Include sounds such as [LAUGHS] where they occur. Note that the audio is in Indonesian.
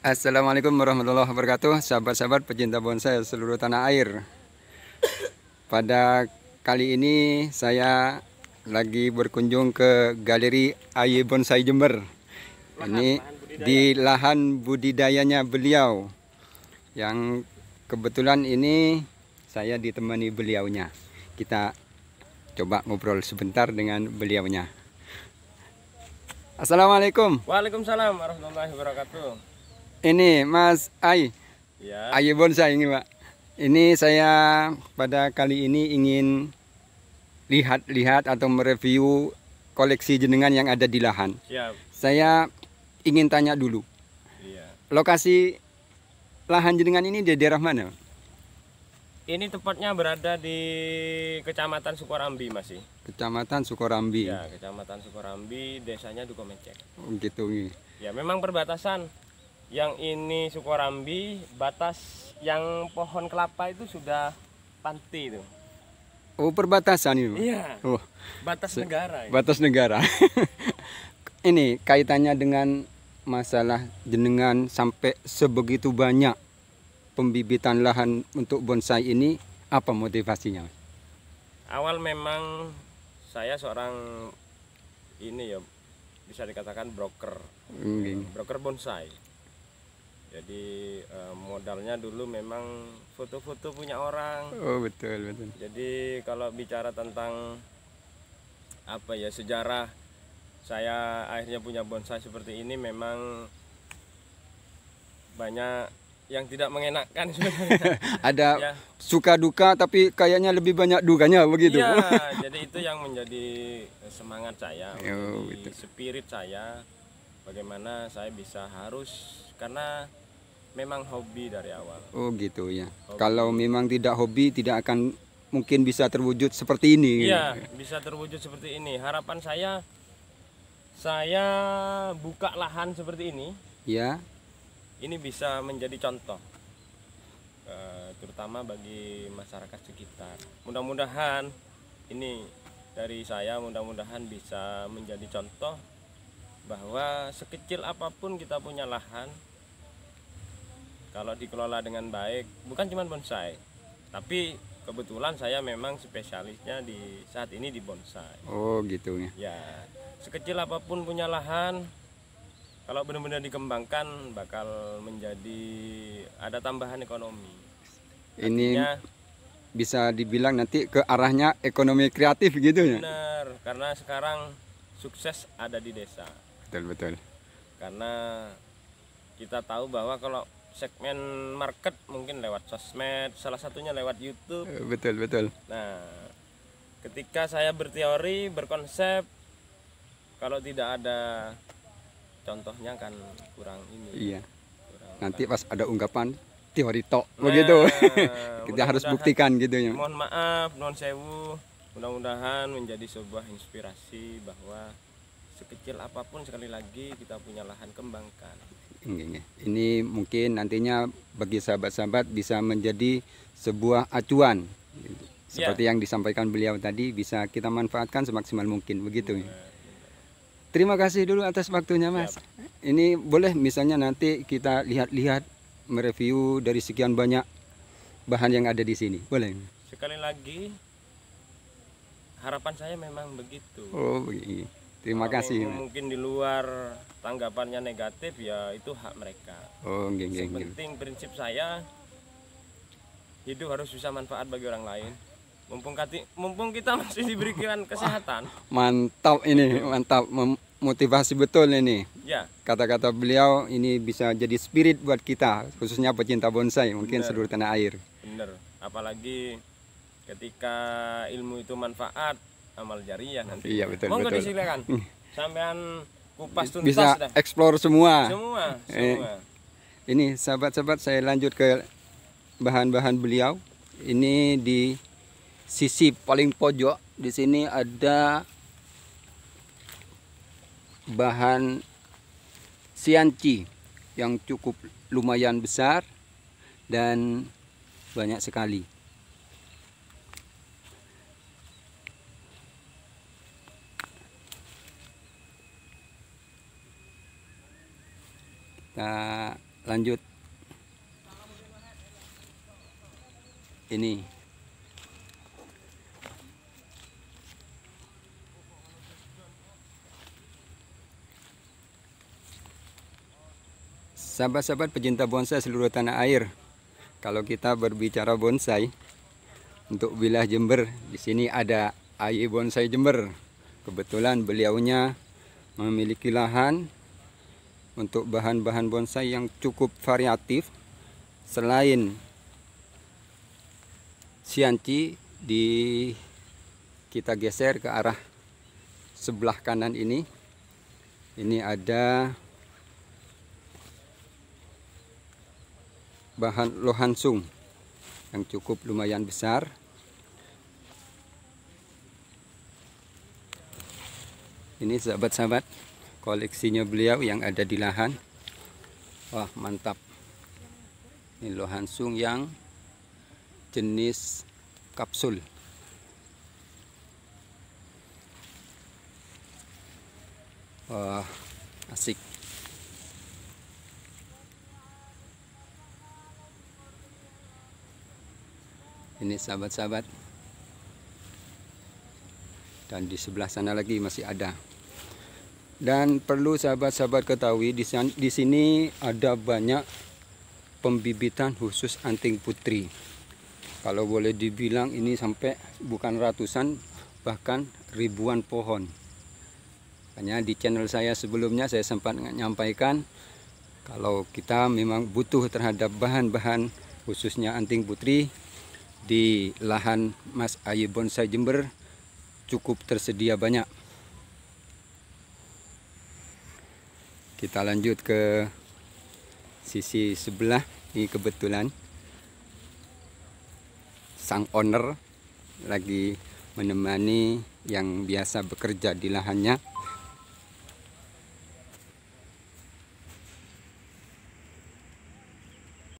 Assalamualaikum warahmatullahi wabarakatuh Sahabat-sahabat pecinta bonsai seluruh tanah air Pada kali ini saya lagi berkunjung ke Galeri Aye Bonsai Jember Ini di lahan budidayanya beliau Yang kebetulan ini saya ditemani beliaunya Kita coba ngobrol sebentar dengan beliaunya Assalamualaikum Waalaikumsalam warahmatullahi wabarakatuh ini Mas Ai. Ya. Ayu bonsai ini Pak. Ini saya pada kali ini ingin lihat-lihat atau mereview koleksi jenengan yang ada di lahan. Siap. Saya ingin tanya dulu. Ya. Lokasi lahan jenengan ini di daerah mana? Ini tepatnya berada di Kecamatan Sukorambi masih. Kecamatan Sukorambi. Ya, Kecamatan Sukorambi, desanya Dukomecek. Oh, gitu. Ya, memang perbatasan yang ini Sukorambi batas yang pohon kelapa itu sudah panti itu oh perbatasan itu iya oh. batas negara batas [LAUGHS] negara ini kaitannya dengan masalah jenengan sampai sebegitu banyak pembibitan lahan untuk bonsai ini apa motivasinya awal memang saya seorang ini ya bisa dikatakan broker mm. broker bonsai jadi uh, modalnya dulu memang foto-foto punya orang oh betul betul jadi kalau bicara tentang apa ya sejarah saya akhirnya punya bonsai seperti ini memang banyak yang tidak mengenakan [LAUGHS] [LAUGHS] ada ya. suka duka tapi kayaknya lebih banyak dukanya begitu ya, [LAUGHS] jadi itu yang menjadi semangat saya oh, menjadi spirit saya bagaimana saya bisa harus karena memang hobi dari awal. Oh gitu ya. Hobi. Kalau memang tidak hobi tidak akan mungkin bisa terwujud seperti ini. Iya, bisa terwujud seperti ini. Harapan saya saya buka lahan seperti ini. Ya. Ini bisa menjadi contoh eh, terutama bagi masyarakat sekitar. Mudah-mudahan ini dari saya mudah-mudahan bisa menjadi contoh bahwa sekecil apapun kita punya lahan kalau dikelola dengan baik bukan cuma bonsai tapi kebetulan saya memang spesialisnya di saat ini di bonsai oh gitu ya ya sekecil apapun punya lahan kalau benar-benar dikembangkan bakal menjadi ada tambahan ekonomi ini Artinya, bisa dibilang nanti ke arahnya ekonomi kreatif gitu ya benar karena sekarang sukses ada di desa betul betul karena kita tahu bahwa kalau segmen market mungkin lewat sosmed salah satunya lewat YouTube eh, betul betul nah ketika saya berteori berkonsep kalau tidak ada contohnya kan kurang ini iya kurang nanti pas ada ungkapan teori tok nah, begitu [LAUGHS] kita harus buktikan gitu ya mohon maaf non sewu mudah-mudahan menjadi sebuah inspirasi bahwa sekecil apapun sekali lagi kita punya lahan kembangkan Iya, iya. Ini mungkin nantinya bagi sahabat-sahabat bisa menjadi sebuah acuan seperti ya. yang disampaikan beliau tadi bisa kita manfaatkan semaksimal mungkin begitu. Terima kasih dulu atas waktunya Mas. Ya, Ini boleh misalnya nanti kita lihat-lihat mereview dari sekian banyak bahan yang ada di sini. Boleh. Sekali lagi harapan saya memang begitu. Oh, begini. Iya, terima kasih mungkin di luar tanggapannya negatif ya itu hak mereka oh geng, geng, penting prinsip saya hidup harus bisa manfaat bagi orang lain mumpung kati, mumpung kita masih diberikan kesehatan [LAUGHS] mantap ini mantap motivasi betul ini ya kata-kata beliau ini bisa jadi spirit buat kita khususnya pecinta bonsai mungkin seluruh tanah air bener apalagi ketika ilmu itu manfaat amal jariah nanti. Iya betul. Monggo betul. disilakan. Hmm. Sampean kupas tuntas Bisa dah. explore semua. Semua, eh, semua. Eh, ini sahabat-sahabat saya lanjut ke bahan-bahan beliau. Ini di sisi paling pojok di sini ada bahan sianci yang cukup lumayan besar dan banyak sekali. kita lanjut ini sahabat-sahabat pecinta bonsai seluruh tanah air kalau kita berbicara bonsai untuk wilayah Jember di sini ada AI Bonsai Jember kebetulan beliaunya memiliki lahan untuk bahan-bahan bonsai yang cukup variatif selain sianci di kita geser ke arah sebelah kanan ini ini ada bahan lohansung yang cukup lumayan besar ini sahabat-sahabat koleksinya beliau yang ada di lahan wah mantap ini lohansung yang jenis kapsul wah asik ini sahabat-sahabat dan di sebelah sana lagi masih ada dan perlu sahabat-sahabat ketahui di, di sini ada banyak pembibitan khusus anting putri. Kalau boleh dibilang ini sampai bukan ratusan bahkan ribuan pohon. Hanya di channel saya sebelumnya saya sempat menyampaikan kalau kita memang butuh terhadap bahan-bahan khususnya anting putri di lahan Mas Ayu Bonsai Jember cukup tersedia banyak. kita lanjut ke sisi sebelah ini kebetulan sang owner lagi menemani yang biasa bekerja di lahannya